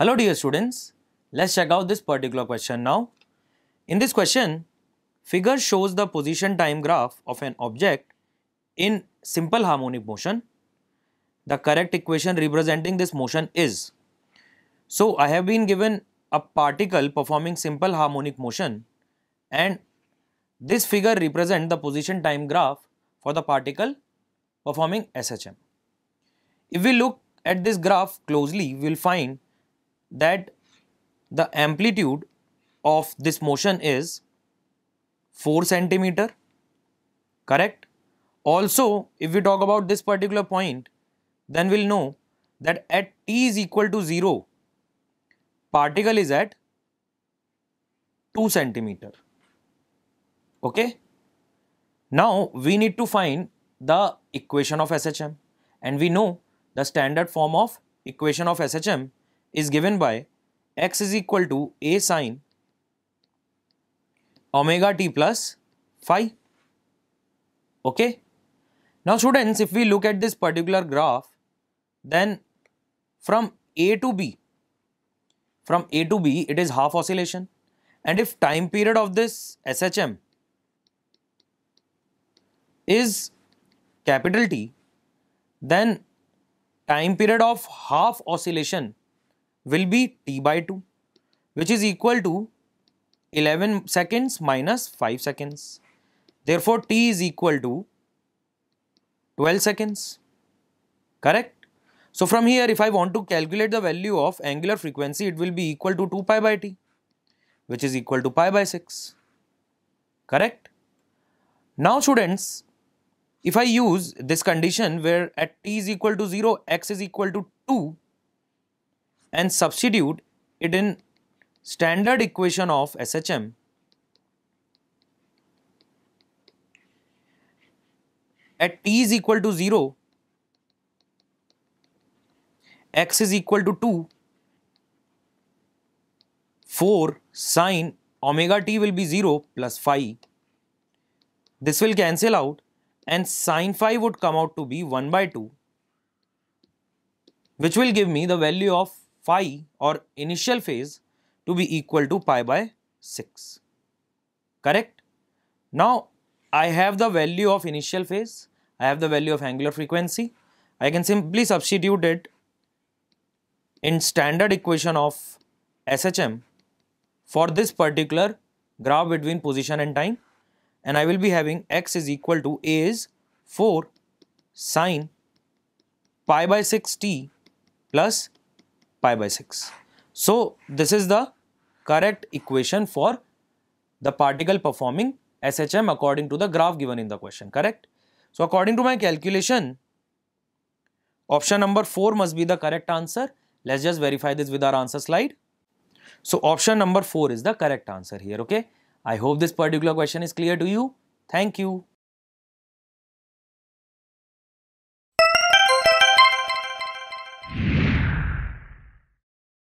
Hello dear students, let's check out this particular question now. In this question, figure shows the position time graph of an object in simple harmonic motion. The correct equation representing this motion is. So I have been given a particle performing simple harmonic motion and this figure represents the position time graph for the particle performing SHM. If we look at this graph closely, we will find that the amplitude of this motion is 4 centimeter correct also if we talk about this particular point then we'll know that at t is equal to 0 particle is at 2 centimeter okay now we need to find the equation of SHM and we know the standard form of equation of SHM is given by x is equal to a sine omega t plus phi. Okay. Now students, if we look at this particular graph, then from A to B, from A to B, it is half oscillation. And if time period of this SHM is capital T, then time period of half oscillation will be T by 2 which is equal to 11 seconds minus 5 seconds. Therefore, T is equal to 12 seconds. Correct? So, from here if I want to calculate the value of angular frequency it will be equal to 2 pi by T which is equal to pi by 6. Correct? Now students, if I use this condition where at t is equal to 0, x is equal to 2, and substitute it in standard equation of SHM, at t is equal to 0, x is equal to 2, 4 sine omega t will be 0 plus phi. This will cancel out and sine phi would come out to be 1 by 2 which will give me the value of phi or initial phase to be equal to pi by 6. Correct? Now, I have the value of initial phase, I have the value of angular frequency. I can simply substitute it in standard equation of SHM for this particular graph between position and time and I will be having x is equal to a is 4 sine pi by 6t plus pi by 6. So this is the correct equation for the particle performing SHM according to the graph given in the question, correct? So according to my calculation, option number 4 must be the correct answer. Let's just verify this with our answer slide. So option number 4 is the correct answer here, okay? I hope this particular question is clear to you. Thank you.